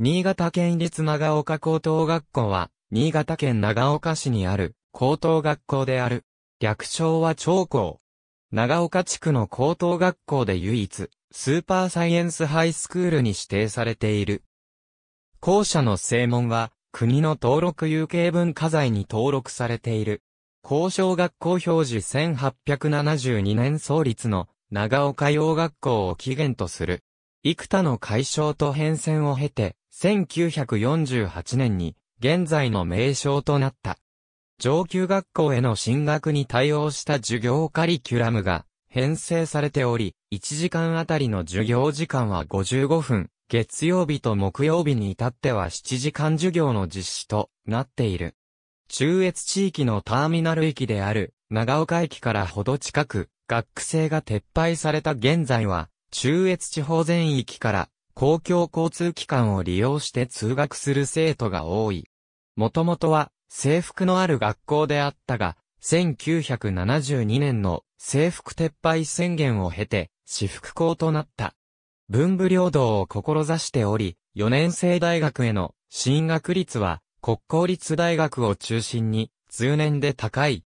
新潟県立長岡高等学校は、新潟県長岡市にある高等学校である。略称は長校。長岡地区の高等学校で唯一、スーパーサイエンスハイスクールに指定されている。校舎の正門は、国の登録有形文化財に登録されている。高小学校表示1872年創立の長岡洋学校を起源とする。幾多の解消と変遷を経て、1948年に現在の名称となった。上級学校への進学に対応した授業カリキュラムが編成されており、1時間あたりの授業時間は55分、月曜日と木曜日に至っては7時間授業の実施となっている。中越地域のターミナル域である長岡駅からほど近く、学生が撤廃された現在は、中越地方全域から公共交通機関を利用して通学する生徒が多い。もともとは制服のある学校であったが、1972年の制服撤廃宣言を経て、私服校となった。文武両道を志しており、4年生大学への進学率は国公立大学を中心に通年で高い。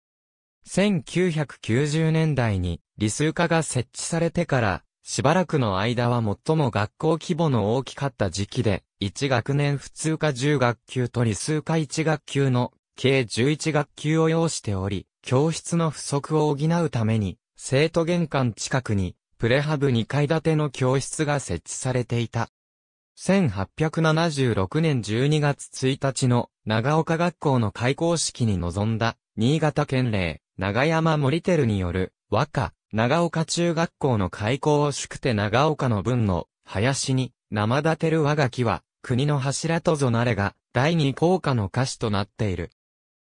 1990年代に理数科が設置されてからしばらくの間は最も学校規模の大きかった時期で、1学年普通科10学級と理数科1学級の計11学級を要しており、教室の不足を補うために、生徒玄関近くに、プレハブ2階建ての教室が設置されていた。1876年12月1日の長岡学校の開校式に臨んだ新潟県令長山森照による和歌長岡中学校の開校を祝て長岡の文の林に生立てる我が木は国の柱とぞなれが第二効果の歌詞となっている。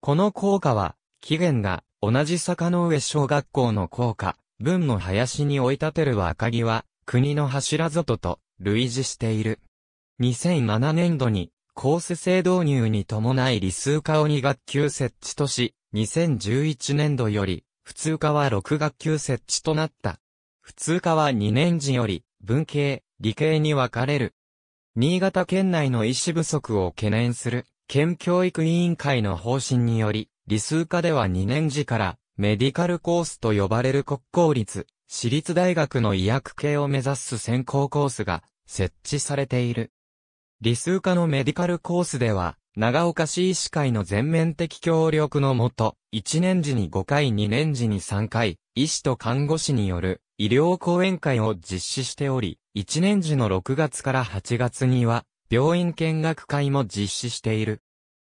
この効果は起源が同じ坂の上小学校の効果、文の林に追い立てる若木は国の柱ぞとと類似している。2007年度にコース制導入に伴い理数科を2学級設置とし、2011年度より普通科は6学級設置となった。普通科は2年時より、文系、理系に分かれる。新潟県内の医師不足を懸念する、県教育委員会の方針により、理数科では2年時から、メディカルコースと呼ばれる国公立、私立大学の医薬系を目指す専攻コースが設置されている。理数科のメディカルコースでは、長岡市医師会の全面的協力のもと、1年時に5回2年時に3回、医師と看護師による医療講演会を実施しており、1年時の6月から8月には、病院見学会も実施している。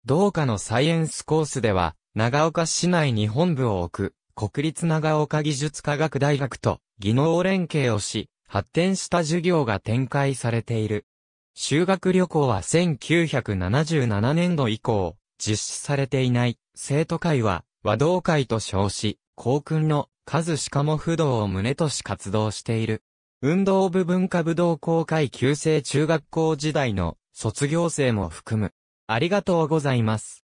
同科のサイエンスコースでは、長岡市内に本部を置く、国立長岡技術科学大学と技能連携をし、発展した授業が展開されている。修学旅行は1977年度以降、実施されていない、生徒会は和道会と称し、校訓の数しかも不動を胸とし活動している。運動部文化武道公会旧制中学校時代の卒業生も含む。ありがとうございます。